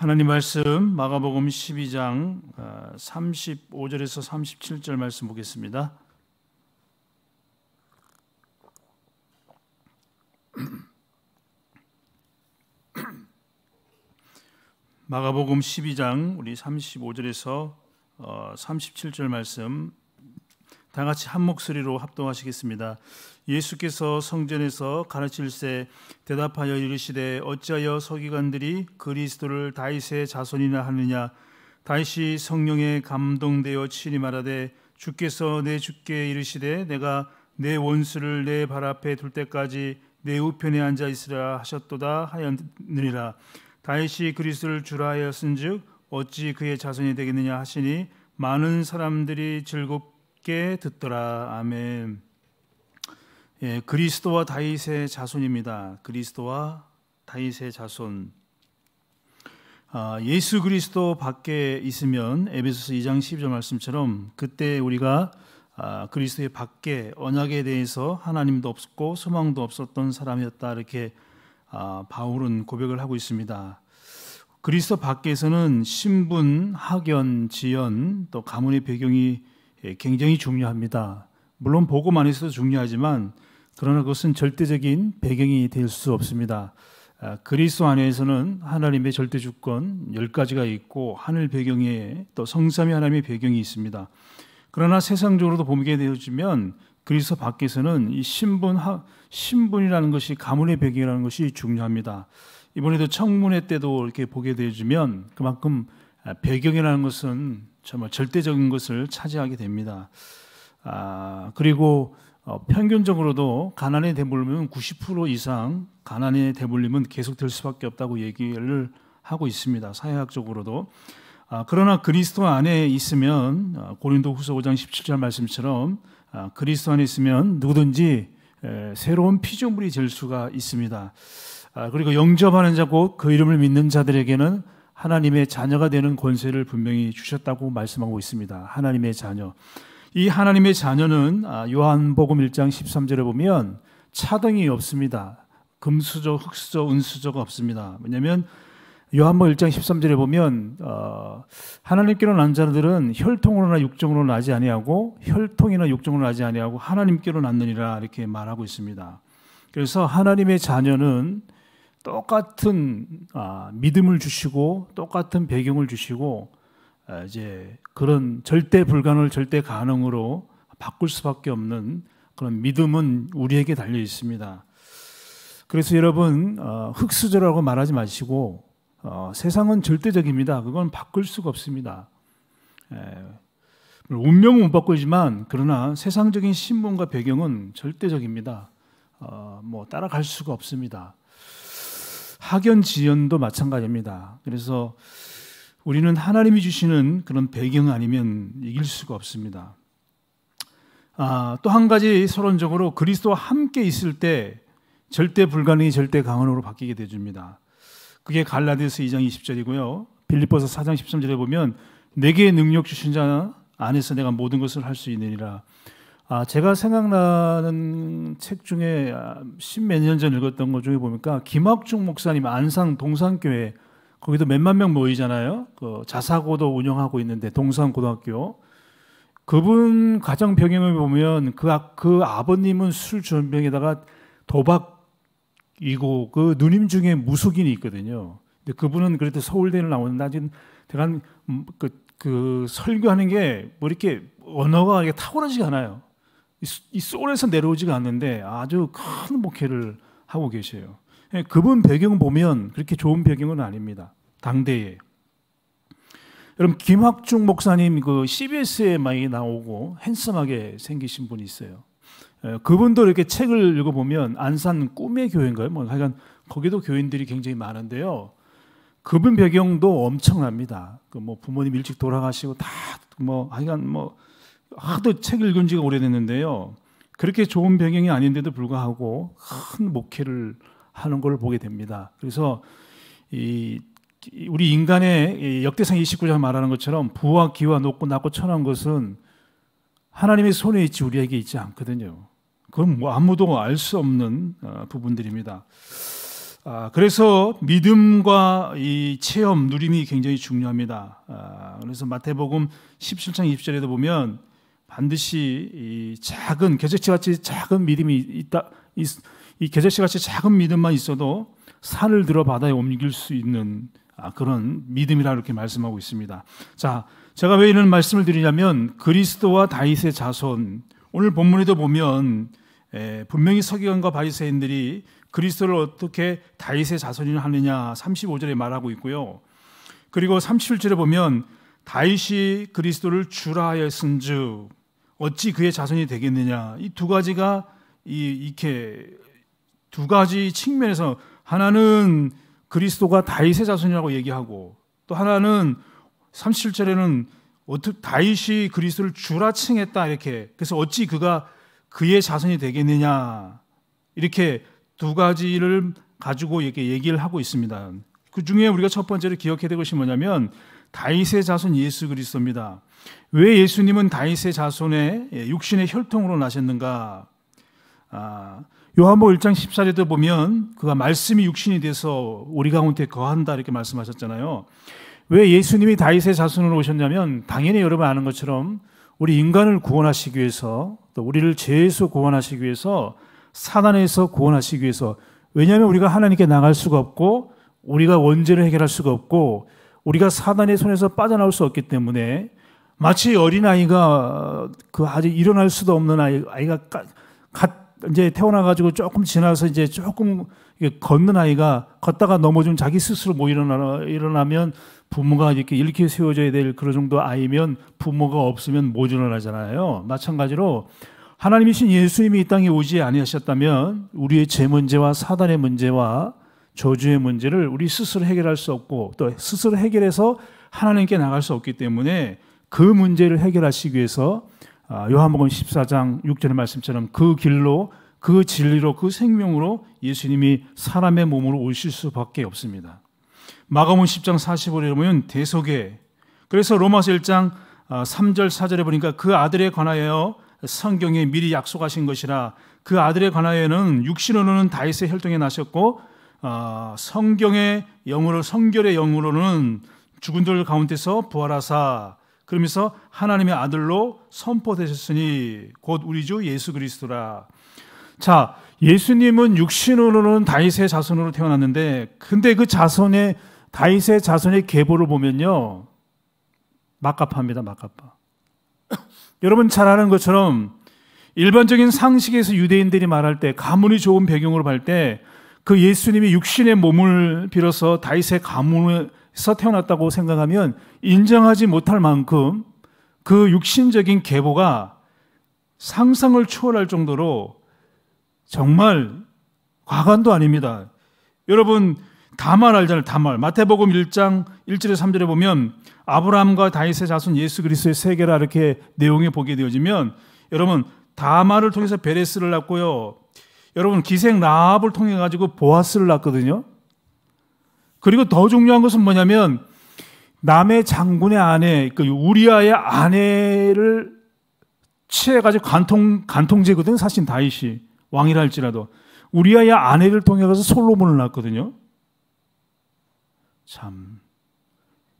하나님 말씀 마가복음 12장 35절에서 37절 말씀 보겠습니다. 마가복음 12장 우리 35절에서 37절 어, 말씀 다 같이 한 목소리로 합동하시겠습니다. 예수께서 성전에서 가르칠 새 대답하여 이르시되 어찌하여 서기관들이 그리스도를 다윗의 자손이나 하느냐 다윗이 성령에 감동되어 친히 말하되 주께서 내 주께 이르시되 내가 내 원수를 내발 앞에 둘 때까지 내 우편에 앉아 있으라 하셨도다 하였느니라 다윗이 그리스도를 주라 하였은즉 어찌 그의 자손이 되겠느냐 하시니 많은 사람들이 즐겁 게 듣더라. 아멘. 예, 그리스도와 다윗의 자손입니다. 그리스도와 다윗의 자손. 아, 예수 그리스도 밖에 있으면 에베소서 2장 12절 말씀처럼 그때 우리가 아, 그리스도의 밖에 언약에 대해서 하나님도 없고 소망도 없었던 사람이었다 이렇게 아, 바울은 고백을 하고 있습니다. 그리스도 밖에서는 신분, 학연, 지연, 또 가문의 배경이 예, 굉장히 중요합니다. 물론 보고만 있어도 중요하지만 그러나 그것은 절대적인 배경이 될 수 없습니다. 아, 그리스 안에서는 하나님의 절대 주권 1가지가 있고 하늘 배경에 또 성삼위 하나님의 배경이 있습니다. 그러나 세상적으로도 보게 되어지면 그리스 밖에서는 이 신분, 신분이라는 것이 가문의 배경이라는 것이 중요합니다. 이번에도 청문회 때도 이렇게 보게 되어지면 그만큼 아, 배경이라는 것은 정말 절대적인 것을 차지하게 됩니다. 아, 그리고 어, 평균적으로도 가난의 대물림은 90% 이상 가난의 대물림은 계속될 수밖에 없다고 얘기를 하고 있습니다. 사회학적으로도. 아, 그러나 그리스도 안에 있으면 아, 고린도 후서 5장 17절 말씀처럼 아, 그리스도 안에 있으면 누구든지 에, 새로운 피조물이 될 수가 있습니다. 아, 그리고 영접하는 자고 그 이름을 믿는 자들에게는 하나님의 자녀가 되는 권세를 분명히 주셨다고 말씀하고 있습니다. 하나님의 자녀. 이 하나님의 자녀는 아, 요한복음 1장 13절에 보면 차등이 없습니다. 금수저, 흙수저, 은수저가 없습니다. 왜냐하면 요한복음 1장 13절에 보면 어, 하나님께로 난 자들은 혈통으로나 육정으로 나지 아니하고 혈통이나 육정으로 나지 아니하고 하나님께로 났느니라 이렇게 말하고 있습니다. 그래서 하나님의 자녀는 똑같은 아, 믿음을 주시고 똑같은 배경을 주시고 아, 이제 그런 절대 불가능을 절대 가능으로 바꿀 수밖에 없는 그런 믿음은 우리에게 달려 있습니다. 그래서 여러분 어, 흑수저라고 말하지 마시고 어, 세상은 절대적입니다. 그건 바꿀 수가 없습니다. 에, 예. 운명은 못 바꾸지만 그러나 세상적인 신분과 배경은 절대적입니다. 어, 뭐 따라갈 수가 없습니다. 학연 지연도 마찬가지입니다. 그래서 우리는 하나님이 주시는 그런 배경 아니면 이길 수가 없습니다. 아, 또 한 가지 서론적으로 그리스도와 함께 있을 때 절대 불가능이 절대 강원으로 바뀌게 되줍니다. 그게 갈라디아서 2장 20절이고요. 빌립보서 4장 13절에 보면 내게 능력 주신 자 안에서 내가 모든 것을 할 수 있느니라. 아, 제가 생각나는 책 중에 아, 십몇 년 전 읽었던 것 중에 보니까 김학중 목사님 안상 동산교회 거기도 몇만 명 모이잖아요. 그 자사고도 운영하고 있는데 동산고등학교 그분 가정 병행을 보면 그, 아, 그 아버님은 술주 전병에다가 도박이고 그 누님 중에 무속인이 있거든요. 근데 그분은 그래도 서울대를 나오는데 아 대간 음, 그, 그 설교하는 게 뭐 이렇게 언어가 이게 타오르지가 않아요. 이 소울에서 내려오지가 않는데 아주 큰 목회를 하고 계세요. 예, 그분 배경 보면 그렇게 좋은 배경은 아닙니다. 당대에. 여러분 김학중 목사님 그 CBS에 많이 나오고 핸섬하게 생기신 분이 있어요. 예, 그분도 이렇게 책을 읽어보면 안산 꿈의 교회인가요? 뭐 하여간 거기도 교인들이 굉장히 많은데요. 그분 배경도 엄청납니다. 그 뭐 부모님 일찍 돌아가시고 다뭐 하여간 뭐 하도 책 읽은 지가 오래됐는데요. 그렇게 좋은 배경이 아닌데도 불구하고 큰 목회를 하는 걸 보게 됩니다. 그래서 이 우리 인간의 역대상 29장 말하는 것처럼 부와 기와 높고 낮고 천한 것은 하나님의 손에 있지 우리에게 있지 않거든요. 그건 뭐 아무도 알 수 없는 어, 부분들입니다. 아, 그래서 믿음과 이 체험, 누림이 굉장히 중요합니다. 아, 그래서 마태복음 17장 20절에도 보면 반드시 이 작은 개적치 같이 작은 믿음이 있다 이, 이 개적치 같이 작은 믿음만 있어도 산을 들어 바다에 옮길 수 있는 아, 그런 믿음이라 이렇게 말씀하고 있습니다. 자, 제가 왜 이런 말씀을 드리냐면 그리스도와 다윗의 자손 오늘 본문에도 보면 에, 분명히 서기관과 바리새인들이 그리스도를 어떻게 다윗의 자손이라 하느냐 35절에 말하고 있고요. 그리고 37절에 보면 다윗이 그리스도를 주라 하였은즉 어찌 그의 자손이 되겠느냐. 이 두 가지가 이 이렇게 두 가지 측면에서 하나는 그리스도가 다윗의 자손이라고 얘기하고 또 하나는 37절에는 어떻게 다윗이 그리스도를 주라 칭했다 이렇게 그래서 어찌 그가 그의 자손이 되겠느냐 이렇게 두 가지를 가지고 이렇게 얘기를 하고 있습니다. 그 중에 우리가 첫 번째로 기억해야 될 것이 뭐냐면 다윗의 자손 예수 그리스도입니다. 왜 예수님은 다윗의 자손의 예, 육신의 혈통으로 나셨는가? 아, 요한복 1장 14절도 보면 그가 말씀이 육신이 돼서 우리 가운데 거한다 이렇게 말씀하셨잖아요. 왜 예수님이 다윗의 자손으로 오셨냐면 당연히 여러분 아는 것처럼 우리 인간을 구원하시기 위해서 또 우리를 죄에서 구원하시기 위해서 사단에서 구원하시기 위해서 왜냐하면 우리가 하나님께 나갈 수가 없고 우리가 원죄를 해결할 수가 없고 우리가 사단의 손에서 빠져나올 수 없기 때문에 마치 어린아이가 그 아직 일어날 수도 없는 아이, 아이가 가, 가, 이제 태어나가지고 조금 지나서 이제 조금 걷는 아이가 걷다가 넘어지면 자기 스스로 못 뭐 일어나, 일어나면 부모가 이렇게 일으켜 세워져야될 그런 정도 아이면 부모가 없으면 못 일어나잖아요. 마찬가지로 하나님이신 예수님이 이 땅에 오지 아니셨다면 우리의 죄 문제와 사단의 문제와 저주의 문제를 우리 스스로 해결할 수 없고 또 스스로 해결해서 하나님께 나갈 수 없기 때문에 그 문제를 해결하시기 위해서 아, 요한복음 14장 6절의 말씀처럼 그 길로 그 진리로 그 생명으로 예수님이 사람의 몸으로 오실 수밖에 없습니다. 마가음 10장 45절에 보면 대속에 그래서 로마서 1장 3절 아, 4절에 보니까 그 아들에 관하여 성경에 미리 약속하신 것이라 그 아들에 관하여는 육신으로는 다윗의 혈통에 나셨고 아, 성경의 영으로 성결의 영으로는 죽은 들 가운데서 부활하사 그러면서 하나님의 아들로 선포되셨으니 곧 우리 주 예수 그리스도라. 자, 예수님은 육신으로는 다윗의 자손으로 태어났는데 근데 그 자손의 다윗의 자손의 계보를 보면요. 막가파입니다. 막가파. 여러분 잘 아는 것처럼 일반적인 상식에서 유대인들이 말할 때 가문이 좋은 배경으로 볼때 그 예수님이 육신의 몸을 빌어서 다윗의 가문에서 태어났다고 생각하면 인정하지 못할 만큼 그 육신적인 계보가 상상을 초월할 정도로 정말 과관도 아닙니다. 여러분 다말 알잖아요. 다말. 마태복음 1장 1절에서 3절에 보면 아브라함과 다윗의 자손 예수 그리스도의 세계라 이렇게 내용에 보게 되어지면 여러분 다말을 통해서 베레스를 낳고요. 여러분 기생 라합을 통해 가지고 보아스를 낳거든요. 그리고 더 중요한 것은 뭐냐면 남의 장군의 아내 그 우리아의 아내를 취해 가지고 간통 간통죄거든 사실 다윗이 왕이라 할지라도 우리아의 아내를 통해 가서 솔로몬을 낳거든요. 참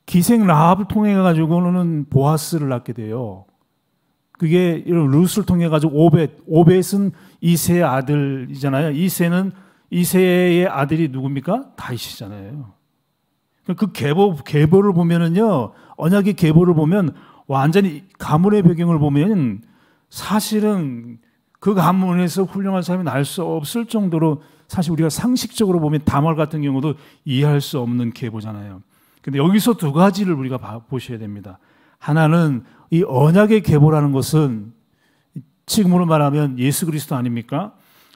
기생 라합을 통해 가지고는 보아스를 낳게 돼요. 그게 이런 루스를 통해 가지고 오벳, 오벳은 이세의 아들이잖아요. 이세는 이세의 아들이 누굽니까? 다윗이잖아요. 그러니까 그 계보 계보를 보면은요 언약의 계보를 보면 완전히 가문의 배경을 보면 사실은 그 가문에서 훌륭한 사람이 날 수 없을 정도로 사실 우리가 상식적으로 보면 다말 같은 경우도 이해할 수 없는 계보잖아요. 근데 여기서 두 가지를 우리가 보셔야 됩니다. 하나는 이 언약의 계보라는 것은 지금으로 말하면 예수 그리스도 아닙니까?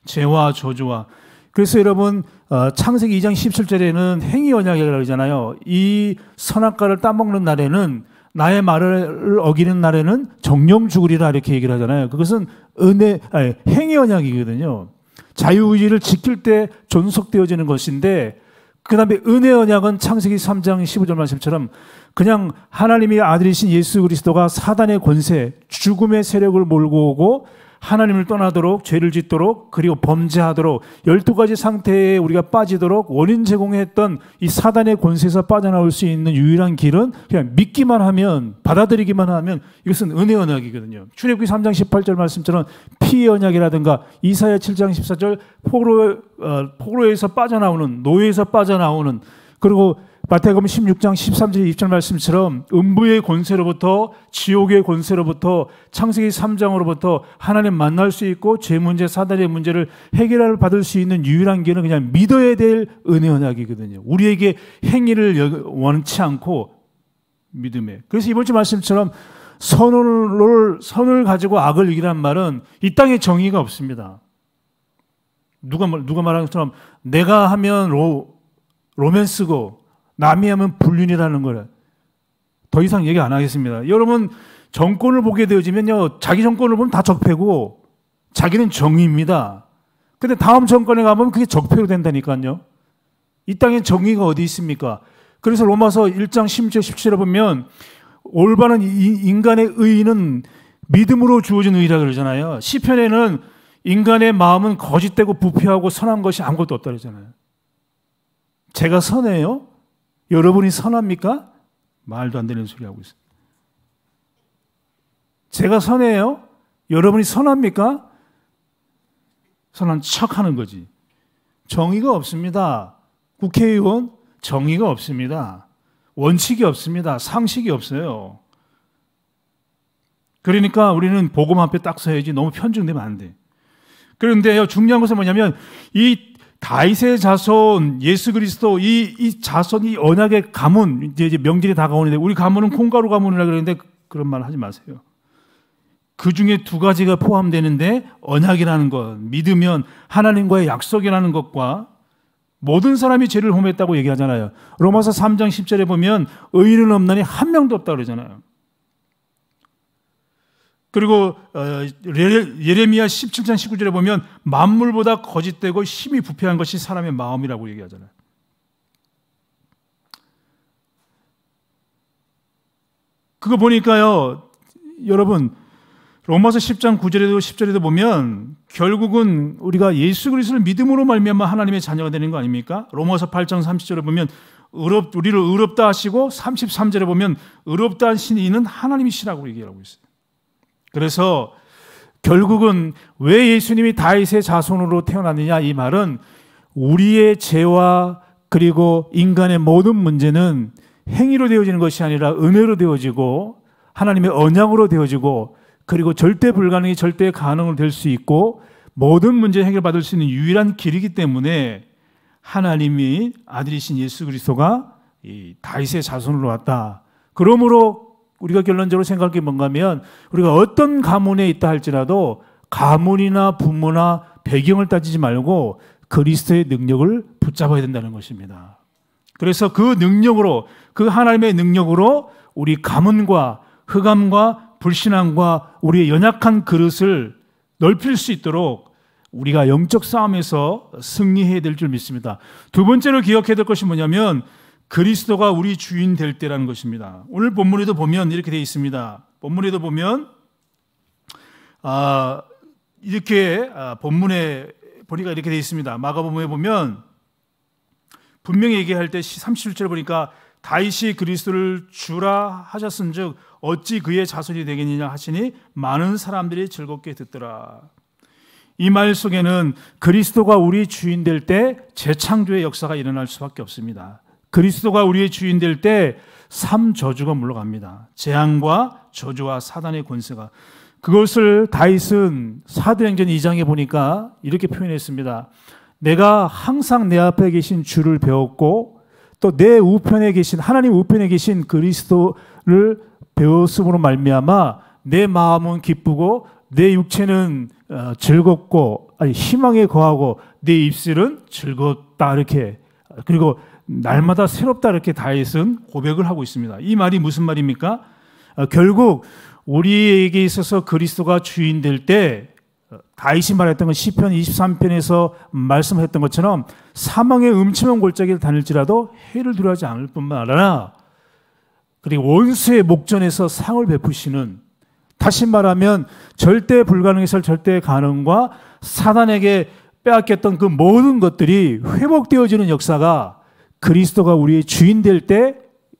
죄와 저주와 그래서 여러분 어, 창세기 2장 17절에는 행위 언약이라고 그러잖아요. 이 선악과를 따먹는 날에는 나의 말을 어기는 날에는 정령 죽으리라 이렇게 얘기를 하잖아요. 그것은 은혜 아니, 행위 언약이거든요. 자유의지를 지킬 때 존속되어지는 것인데 그다음에 은혜 언약은 창세기 3장 15절 말씀처럼 그냥 하나님의 아들이신 예수 그리스도가 사단의 권세, 죽음의 세력을 몰고 오고 하나님을 떠나도록 죄를 짓도록 그리고 범죄하도록 1 2 가지 상태에 우리가 빠지도록 원인 제공했던 이 사단의 권세에서 빠져나올 수 있는 유일한 길은 그냥 믿기만 하면 받아들이기만 하면 이것은 은혜 언약이거든요. 출애굽기 3장 18절 말씀처럼 피의 언약이라든가 이사야 7장 14절 포로 어, 포로에서 빠져나오는 노예에서 빠져나오는 그리고 마태복음 16장 13절 2절 말씀처럼 음부의 권세로부터 지옥의 권세로부터 창세기 3장으로부터 하나님 만날 수 있고 죄 문제 사단의 문제를 해결을 받을 수 있는 유일한 길은 그냥 믿어야 될 은혜 언약이거든요. 우리에게 행위를 원치 않고 믿음에. 그래서 이번 주 말씀처럼 선을 선을 가지고 악을 이기란 말은 이 땅에 정의가 없습니다. 누가 누가 말하는 것처럼 내가 하면 로 로맨스고 남이 하면 불륜이라는 걸 더 이상 얘기 안 하겠습니다. 여러분 정권을 보게 되어지면요 자기 정권을 보면 다 적폐고 자기는 정의입니다. 근데 다음 정권에 가면 그게 적폐로 된다니까요. 이 땅에 정의가 어디 있습니까? 그래서 로마서 1장 10절 17에 보면 올바른 인간의 의는 믿음으로 주어진 의라 그러잖아요. 시편에는 인간의 마음은 거짓되고 부패하고 선한 것이 아무것도 없다 그러잖아요. 제가 선해요? 여러분이 선합니까? 말도 안 되는 소리 하고 있어요. 제가 선해요? 여러분이 선합니까? 선한 척 하는 거지. 정의가 없습니다. 국회의원 정의가 없습니다. 원칙이 없습니다. 상식이 없어요. 그러니까 우리는 복음 앞에 딱 서야지 너무 편중되면 안 돼. 그런데 중요한 것은 뭐냐면 이 다윗의 자손 예수 그리스도 이, 이 자손이 언약의 가문 이제 명절이 다가오는데 우리 가문은 콩가루 가문이라 그러는데 그런 말 하지 마세요. 그 중에 두 가지가 포함되는데 언약이라는 것 믿으면 하나님과의 약속이라는 것과 모든 사람이 죄를 범했다고 얘기하잖아요. 로마서 3장 10절에 보면 의인은 없나니 한 명도 없다 그러잖아요. 그리고 어, 예레미야 17장 19절에 보면 만물보다 거짓되고 힘이 부패한 것이 사람의 마음이라고 얘기하잖아요. 그거 보니까요. 여러분 로마서 10장 9절에도 10절에도 보면 결국은 우리가 예수 그리스도를 믿음으로 말미암아 하나님의 자녀가 되는 거 아닙니까? 로마서 8장 30절에 보면 의롭 우리를 의롭다 하시고 33절에 보면 의롭다 하신 이는 하나님이시라고 얘기하고 있어요. 그래서 결국은 왜 예수님이 다윗의 자손으로 태어났느냐 이 말은 우리의 죄와 그리고 인간의 모든 문제는 행위로 되어지는 것이 아니라 은혜로 되어지고 하나님의 언양으로 되어지고 그리고 절대 불가능이 절대 가능으로 될 수 있고 모든 문제 해결받을 수 있는 유일한 길이기 때문에 하나님이 아들이신 예수 그리스도가 다윗의 자손으로 왔다. 그러므로 우리가 결론적으로 생각할 게 뭔가면 우리가 어떤 가문에 있다 할지라도 가문이나 부모나 배경을 따지지 말고 그리스도의 능력을 붙잡아야 된다는 것입니다. 그래서 그 능력으로 그 하나님의 능력으로 우리 가문과 흑암과 불신앙과 우리의 연약한 그릇을 넓힐 수 있도록 우리가 영적 싸움에서 승리해야 될 줄 믿습니다. 두 번째로 기억해야 될 것이 뭐냐면 그리스도가 우리 주인 될 때라는 것입니다. 오늘 본문에도 보면 이렇게 되어 있습니다. 본문에도 보면 아, 이렇게 아, 본문에 보니까 이렇게 되어 있습니다. 마가복음에 보면 분명히 얘기할 때 37절 보니까 다윗이 그리스도를 주라 하셨은즉 어찌 그의 자손이 되겠느냐 하시니 많은 사람들이 즐겁게 듣더라. 이 말 속에는 그리스도가 우리 주인 될 때 재창조의 역사가 일어날 수밖에 없습니다. 그리스도가 우리의 주인 될 때 삼 저주가 물러갑니다. 재앙과 저주와 사단의 권세가 그것을 다윗은 사도행전 2장에 보니까 이렇게 표현했습니다. 내가 항상 내 앞에 계신 주를 배웠고 또 내 우편에 계신 하나님 우편에 계신 그리스도를 배웠음으로 말미암아 내 마음은 기쁘고 내 육체는 어, 즐겁고 아니, 희망에 거하고 내 입술은 즐겁다 이렇게 그리고 날마다 새롭다 이렇게 다윗은 고백을 하고 있습니다. 이 말이 무슨 말입니까? 어, 결국 우리에게 있어서 그리스도가 주인 될때 어, 다윗이 말했던 건 시편 23편에서 말씀했던 것처럼 사망의 음침한 골짜기를 다닐지라도 해를 두려하지 않을 뿐만 아니라 그리고 원수의 목전에서 상을 베푸시는 다시 말하면 절대 불가능에서 절대 가능과 사단에게 빼앗겼던 그 모든 것들이 회복되어지는 역사가 그리스도가 우리의 주인 될 때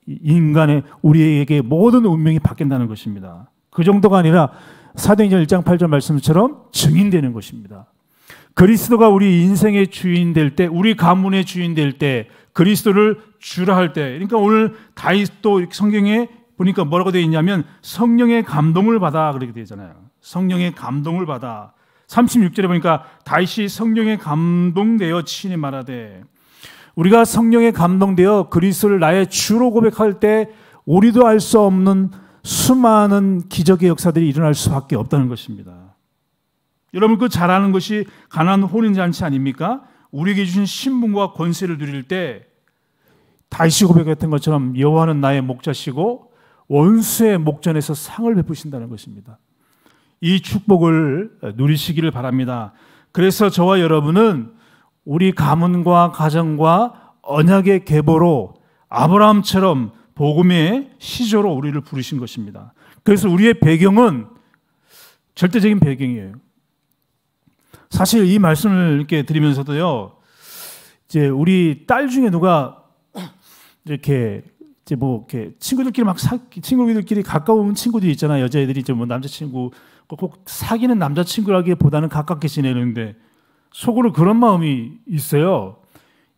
인간의 우리에게 모든 운명이 바뀐다는 것입니다. 그 정도가 아니라 사도행전 1장 8절 말씀처럼 증인되는 것입니다. 그리스도가 우리 인생의 주인 될 때, 우리 가문의 주인 될 때, 그리스도를 주라 할 때, 그러니까 오늘 다윗도 성경에 보니까 뭐라고 되어 있냐면 성령의 감동을 받아 그렇게 되잖아요. 성령의 감동을 받아. 36절에 보니까 다윗 성령의 감동되어 친히 말하되 우리가 성령에 감동되어 그리스도를 나의 주로 고백할 때 우리도 알 수 없는 수많은 기적의 역사들이 일어날 수밖에 없다는 것입니다. 여러분 그 잘하는 것이 가난 혼인잔치 아닙니까? 우리에게 주신 신분과 권세를 누릴 때 다시 고백했던 것처럼 여호와는 나의 목자시고 원수의 목전에서 상을 베푸신다는 것입니다. 이 축복을 누리시기를 바랍니다. 그래서 저와 여러분은 우리 가문과 가정과 언약의 계보로 아브라함처럼 복음의 시조로 우리를 부르신 것입니다. 그래서 우리의 배경은 절대적인 배경이에요. 사실 이 말씀을 이렇게 드리면서도요, 이제 우리 딸 중에 누가 이렇게 이제 뭐 이렇게 친구들끼리 막 사, 친구들끼리 가까운 친구들이 있잖아 요 여자애들이 이제 뭐 남자친구 꼭 사귀는 남자친구라기보다는 가깝게 지내는데 속으로 그런 마음이 있어요.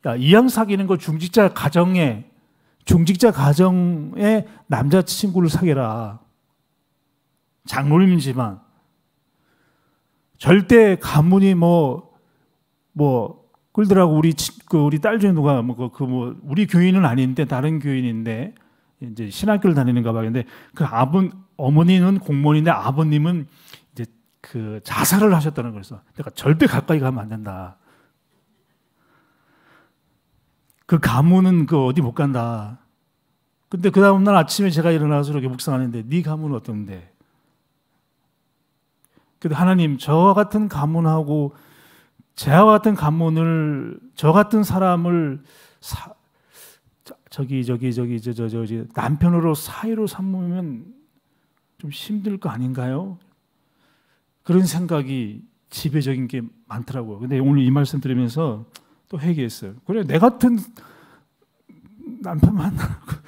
야, 이 양 사귀는 거 중직자 가정에 중직자 가정에 남자친구를 사귀라. 장로님이지만 절대 가문이 뭐뭐 뭐, 끌더라고 우리 그 우리 딸 중에 누가 뭐그그뭐 그, 그 뭐, 우리 교인은 아닌데 다른 교인인데 이제 신학교를 다니는가 봐 근데 그 아버 어머니는 공무원인데 아버님은 그 자살을 하셨다는 거였어. 내가 절대 가까이 가면 안 된다. 그 가문은 그 어디 못 간다. 근데 그 다음 날 아침에 제가 일어나서 이렇게 묵상하는데 네 가문은 어떤데? 근데 하나님 저와 같은 가문하고 제와 같은 가문을 저 같은 사람을 사, 저기 저기 저기 저저 저, 저, 저, 남편으로 사이로 삼으면 좀 힘들 거 아닌가요? 그런 생각이 지배적인 게 많더라고요. 근데 오늘 이 말씀 드리면서 또 회개했어요. 그래, 내 같은 남편 만나고.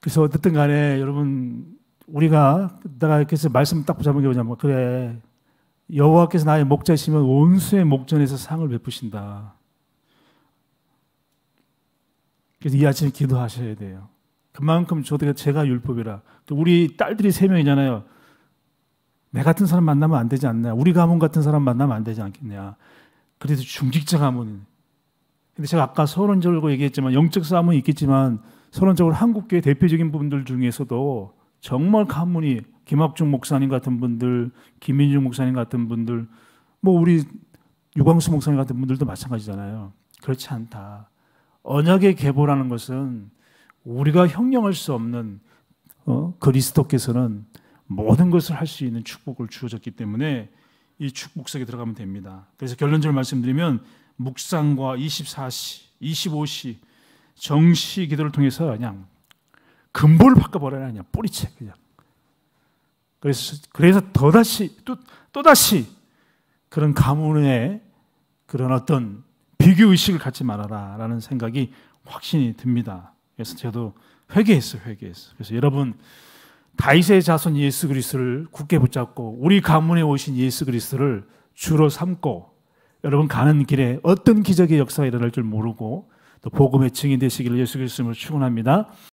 그래서 어쨌든 간에 여러분, 우리가 내가 이렇게 말씀 딱 잡은 게 뭐냐면, 그래, 여호와께서 나의 목자이시면 원수의 목전에서 상을 베푸신다. 그래서 이 아침에 기도하셔야 돼요. 그만큼 저도 제가 율법이라. 우리 딸들이 세 명이잖아요. 내 같은 사람 만나면 안 되지 않냐. 우리 가문 같은 사람 만나면 안 되지 않겠냐. 그래서 중직자 가문. 근데 제가 아까 서론적으로 얘기했지만 영적 싸움은 있겠지만 서론적으로 한국교회 대표적인 분들 중에서도 정말 가문이 김학중 목사님 같은 분들, 김민중 목사님 같은 분들, 뭐 우리 유광수 목사님 같은 분들도 마찬가지잖아요. 그렇지 않다. 언약의 계보라는 것은 우리가 형용할 수 없는 어? 그리스도께서는 모든 것을 할 수 있는 축복을 주어졌기 때문에 이 축복 속에 들어가면 됩니다. 그래서 결론적으로 말씀드리면 묵상과 24시, 25시, 정시 기도를 통해서 그냥 근본을 바꿔버려라 그냥 뿌리채 그냥. 그래서 그래서 더다시 또 또다시 그런 가문의 그런 어떤 비교 의식을 갖지 말아라라는 생각이 확신이 듭니다. 그래서 저도 회개했어요, 회개했어. 그래서 여러분 다윗의 자손 예수 그리스도를 굳게 붙잡고 우리 가문에 오신 예수 그리스도를 주로 삼고 여러분 가는 길에 어떤 기적의 역사가 일어날 줄 모르고 또 복음의 증인 되시기를 예수 그리스도를 축원합니다.